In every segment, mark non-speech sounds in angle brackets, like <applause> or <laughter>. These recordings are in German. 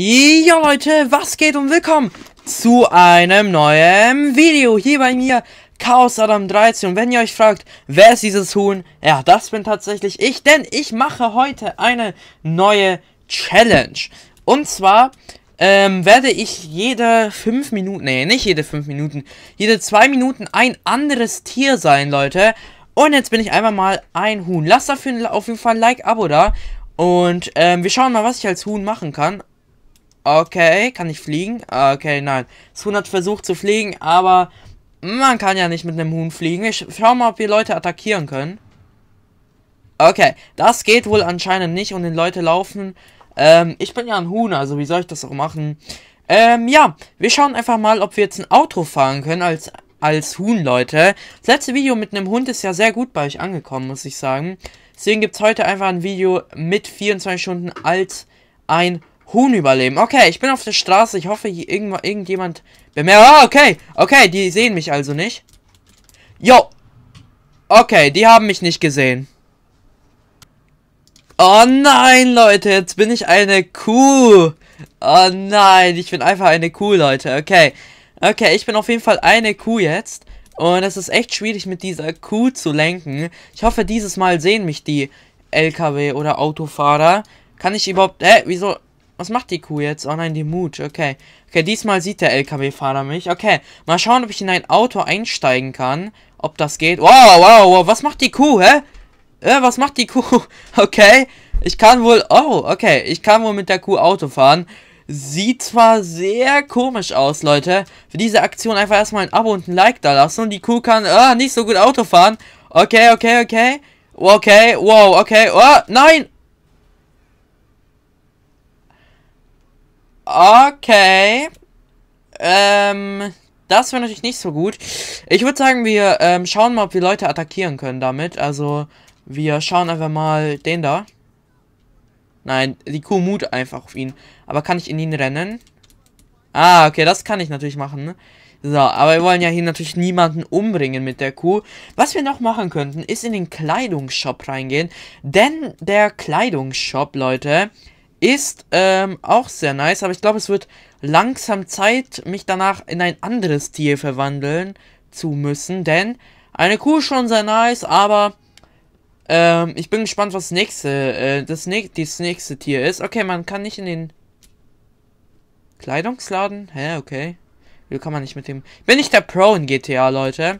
Ja Leute, was geht und willkommen zu einem neuen Video hier bei mir, Chaos Adam 13. Und wenn ihr euch fragt, wer ist dieses Huhn? Ja, das bin tatsächlich ich, denn ich mache heute eine neue Challenge. Und zwar ähm, werde ich jede 5 Minuten, nee, nicht jede 5 Minuten, jede 2 Minuten ein anderes Tier sein, Leute. Und jetzt bin ich einfach mal ein Huhn. Lasst dafür auf jeden Fall ein Like, Abo da. Und ähm, wir schauen mal, was ich als Huhn machen kann. Okay, kann ich fliegen? Okay, nein. Das Huhn hat versucht zu fliegen, aber man kann ja nicht mit einem Huhn fliegen. Ich schau mal, ob wir Leute attackieren können. Okay, das geht wohl anscheinend nicht und den Leute laufen. Ähm, ich bin ja ein Huhn, also wie soll ich das auch machen? Ähm, ja, wir schauen einfach mal, ob wir jetzt ein Auto fahren können als, als Huhn, Leute. Das letzte Video mit einem Hund ist ja sehr gut bei euch angekommen, muss ich sagen. Deswegen gibt es heute einfach ein Video mit 24 Stunden als ein Hund. Huhn überleben. Okay, ich bin auf der Straße. Ich hoffe, hier irgend irgendjemand bemerkt. Ah, okay. Okay, die sehen mich also nicht. Jo. Okay, die haben mich nicht gesehen. Oh nein, Leute, jetzt bin ich eine Kuh. Oh nein, ich bin einfach eine Kuh, Leute. Okay. Okay, ich bin auf jeden Fall eine Kuh jetzt. Und es ist echt schwierig, mit dieser Kuh zu lenken. Ich hoffe, dieses Mal sehen mich die LKW oder Autofahrer. Kann ich überhaupt... Hä, wieso? Was macht die Kuh jetzt? Oh nein, die Mut. Okay. Okay, diesmal sieht der LKW-Fahrer mich. Okay, mal schauen, ob ich in ein Auto einsteigen kann. Ob das geht. Wow, wow, wow. Was macht die Kuh, hä? Äh, was macht die Kuh? <laughs> Okay. Ich kann wohl... Oh, okay. Ich kann wohl mit der Kuh Auto fahren. Sieht zwar sehr komisch aus, Leute. Für diese Aktion einfach erstmal ein Abo und ein Like da lassen. Und die Kuh kann ah, nicht so gut Auto fahren. Okay, okay, okay. Okay, wow, okay. Oh, nein. Okay. Ähm, das wäre natürlich nicht so gut. Ich würde sagen, wir ähm, schauen mal, ob wir Leute attackieren können damit. Also, wir schauen einfach mal den da. Nein, die Kuh mut einfach auf ihn. Aber kann ich in ihn rennen? Ah, okay, das kann ich natürlich machen. So, aber wir wollen ja hier natürlich niemanden umbringen mit der Kuh. Was wir noch machen könnten, ist in den Kleidungsshop reingehen. Denn der Kleidungsshop, Leute, ist ähm, auch sehr nice, aber ich glaube, es wird langsam Zeit, mich danach in ein anderes Tier verwandeln zu müssen, denn eine Kuh ist schon sehr nice, aber ähm, ich bin gespannt, was nächste, äh, das, ne das nächste Tier ist. Okay, man kann nicht in den Kleidungsladen? Hä, okay. Wie kann man nicht mit dem... Bin ich der Pro in GTA, Leute?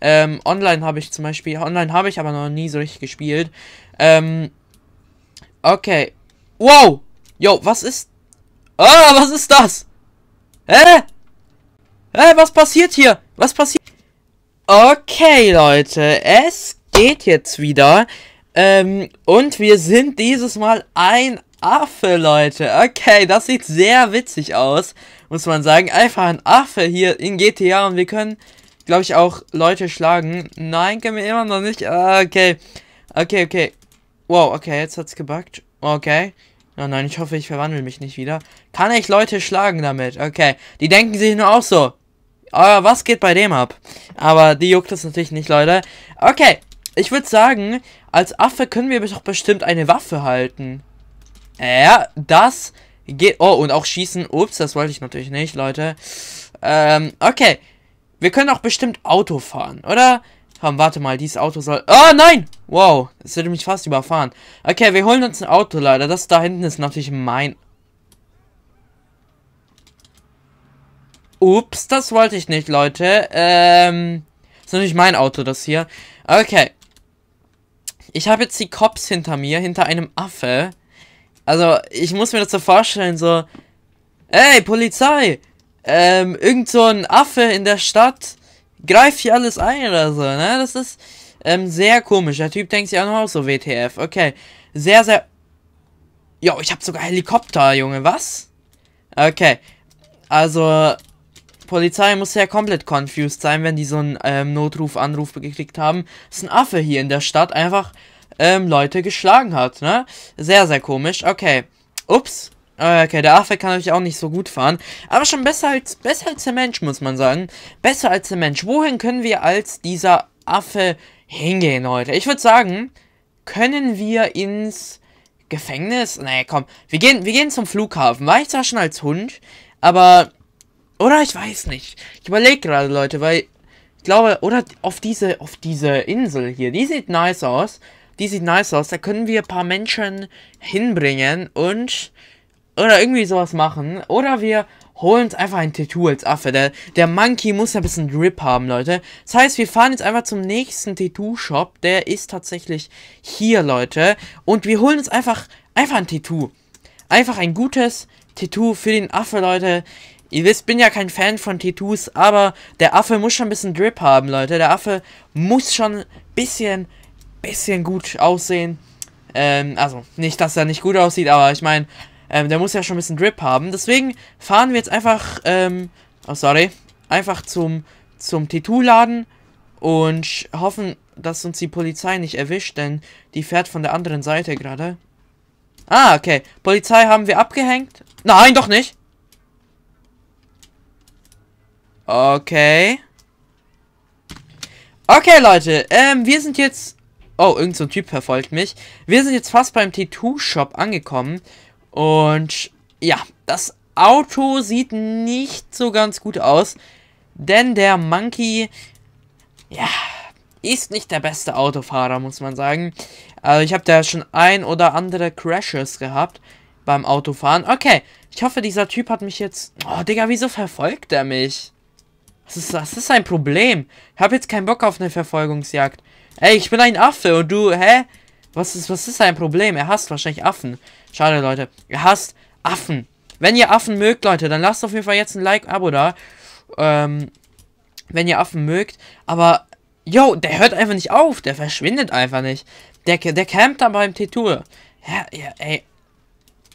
Ähm, online habe ich zum Beispiel... Online habe ich aber noch nie so richtig gespielt. Ähm, okay, Wow! Yo, was ist... Ah, was ist das? Hä? Hä, was passiert hier? Was passiert? Okay, Leute, es geht jetzt wieder. Ähm, und wir sind dieses Mal ein Affe, Leute. Okay, das sieht sehr witzig aus, muss man sagen. Einfach ein Affe hier in GTA und wir können, glaube ich, auch Leute schlagen. Nein, können wir immer noch nicht. Ah, okay, okay, okay. Wow, okay, jetzt hat's gebackt. Okay. Oh nein, ich hoffe, ich verwandle mich nicht wieder. Kann ich Leute schlagen damit? Okay. Die denken sich nur auch so. Oh, was geht bei dem ab? Aber die juckt es natürlich nicht, Leute. Okay. Ich würde sagen, als Affe können wir doch bestimmt eine Waffe halten. Ja, das geht... Oh, und auch schießen. Ups, das wollte ich natürlich nicht, Leute. Ähm, okay. Wir können auch bestimmt Auto fahren, oder? Komm, warte mal, dieses Auto soll... Ah, nein! Wow, das hätte mich fast überfahren. Okay, wir holen uns ein Auto, leider. Das da hinten ist natürlich mein... Ups, das wollte ich nicht, Leute. Ähm... Das ist natürlich mein Auto, das hier. Okay. Ich habe jetzt die Cops hinter mir, hinter einem Affe. Also, ich muss mir das so vorstellen, so... Ey, Polizei! Ähm, irgend so ein Affe in der Stadt greift hier alles ein oder so, ne? Das ist ähm, sehr komisch. Der Typ denkt sich auch noch so WTF. Okay, sehr, sehr... Jo, ich habe sogar Helikopter, Junge, was? Okay, also... Polizei muss ja komplett confused sein, wenn die so einen ähm, Notruf, Anruf gekriegt haben, Das ist ein Affe hier in der Stadt einfach ähm, Leute geschlagen hat, ne? Sehr, sehr komisch. Okay. Ups. Ah, okay, der Affe kann natürlich auch nicht so gut fahren. Aber schon besser als, besser als der Mensch, muss man sagen. Besser als der Mensch. Wohin können wir als dieser Affe hingehen Leute? Ich würde sagen, können wir ins Gefängnis? Nee, komm. Wir gehen, wir gehen zum Flughafen. War ich zwar schon als Hund, aber... Oder ich weiß nicht. Ich überlege gerade, Leute, weil... Ich glaube, oder auf diese, auf diese Insel hier. Die sieht nice aus. Die sieht nice aus. Da können wir ein paar Menschen hinbringen und... Oder irgendwie sowas machen. Oder wir holen uns einfach ein Tattoo als Affe. Der, der Monkey muss ja ein bisschen Drip haben, Leute. Das heißt, wir fahren jetzt einfach zum nächsten Tattoo-Shop. Der ist tatsächlich hier, Leute. Und wir holen uns einfach, einfach ein Tattoo. Einfach ein gutes Tattoo für den Affe, Leute. Ihr wisst, bin ja kein Fan von Tattoos, aber der Affe muss schon ein bisschen Drip haben, Leute. Der Affe muss schon ein bisschen, bisschen gut aussehen. Ähm, also, nicht, dass er nicht gut aussieht, aber ich meine, ähm, der muss ja schon ein bisschen Drip haben. Deswegen fahren wir jetzt einfach, ähm, oh sorry, einfach zum, zum Tattoo-Laden und hoffen, dass uns die Polizei nicht erwischt, denn die fährt von der anderen Seite gerade. Ah, okay. Polizei haben wir abgehängt. Nein, doch nicht. Okay. Okay, Leute. Ähm, wir sind jetzt... Oh, irgendein so Typ verfolgt mich. Wir sind jetzt fast beim Tattoo-Shop angekommen. Und ja, das Auto sieht nicht so ganz gut aus, denn der Monkey, ja, ist nicht der beste Autofahrer, muss man sagen. Also ich habe da schon ein oder andere Crashes gehabt beim Autofahren. Okay, ich hoffe, dieser Typ hat mich jetzt... Oh, Digga, wieso verfolgt er mich? Was ist, das ist ein Problem. Ich habe jetzt keinen Bock auf eine Verfolgungsjagd. Ey, ich bin ein Affe und du, hä? Was ist, was ist ein Problem? Er hasst wahrscheinlich Affen. Schade, Leute. Ihr hasst Affen. Wenn ihr Affen mögt, Leute, dann lasst auf jeden Fall jetzt ein Like, Abo da. Ähm, wenn ihr Affen mögt. Aber, yo, der hört einfach nicht auf. Der verschwindet einfach nicht. Der, der campt da beim Tattoo. Ja, ja, ey.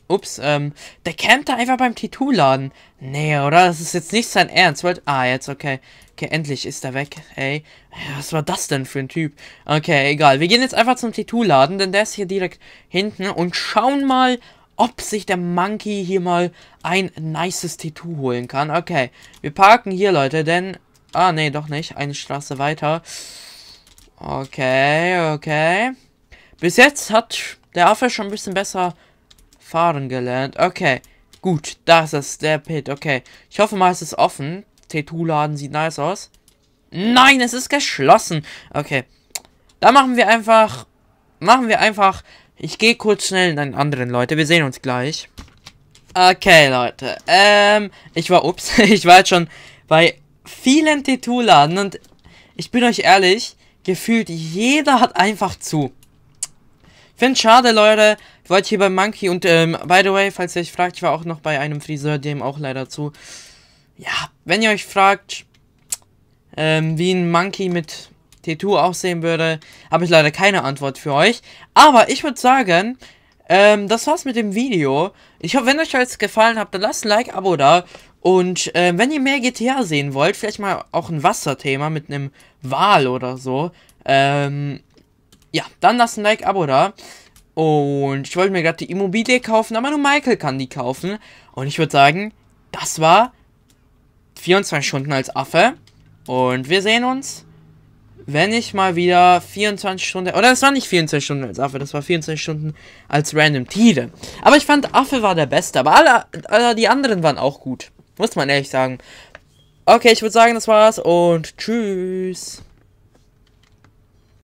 Ups, ähm, der campt da einfach beim Tattoo-Laden. Nee, oder? Das ist jetzt nicht sein Ernst. Ah, jetzt, okay. Okay, endlich ist er weg. Ey, was war das denn für ein Typ? Okay, egal. Wir gehen jetzt einfach zum Tattoo-Laden, denn der ist hier direkt hinten. Und schauen mal, ob sich der Monkey hier mal ein nices Tattoo holen kann. Okay, wir parken hier, Leute, denn... Ah, nee, doch nicht. Eine Straße weiter. Okay, okay. Bis jetzt hat der Affe schon ein bisschen besser fahren gelernt. Okay, gut. Das ist der Pit. Okay, ich hoffe mal, es ist offen. Tattoo-Laden sieht nice aus. Nein, es ist geschlossen. Okay. Da machen wir einfach... Machen wir einfach... Ich gehe kurz schnell in einen anderen, Leute. Wir sehen uns gleich. Okay, Leute. Ähm, ich war... Ups. <laughs> ich war jetzt schon bei vielen Tattoo-Laden und ich bin euch ehrlich, gefühlt jeder hat einfach zu. Finde schade, Leute. Ich wollte hier bei Monkey und, ähm, by the way, falls ihr euch fragt, ich war auch noch bei einem Friseur, dem auch leider zu ja, wenn ihr euch fragt, ähm, wie ein Monkey mit T2 aussehen würde, habe ich leider keine Antwort für euch. Aber ich würde sagen, ähm, das war's mit dem Video. Ich hoffe, wenn euch das gefallen hat, dann lasst ein Like, Abo da. Und äh, wenn ihr mehr GTA sehen wollt, vielleicht mal auch ein Wasserthema mit einem Wal oder so. Ähm, ja, dann lasst ein Like, Abo da. Und ich wollte mir gerade die Immobilie kaufen, aber nur Michael kann die kaufen. Und ich würde sagen, das war 24 Stunden als Affe. Und wir sehen uns, wenn ich mal wieder 24 Stunden. Oder es war nicht 24 Stunden als Affe, das war 24 Stunden als Random Tide. Aber ich fand, Affe war der Beste. Aber alle, alle die anderen waren auch gut. Muss man ehrlich sagen. Okay, ich würde sagen, das war's und tschüss.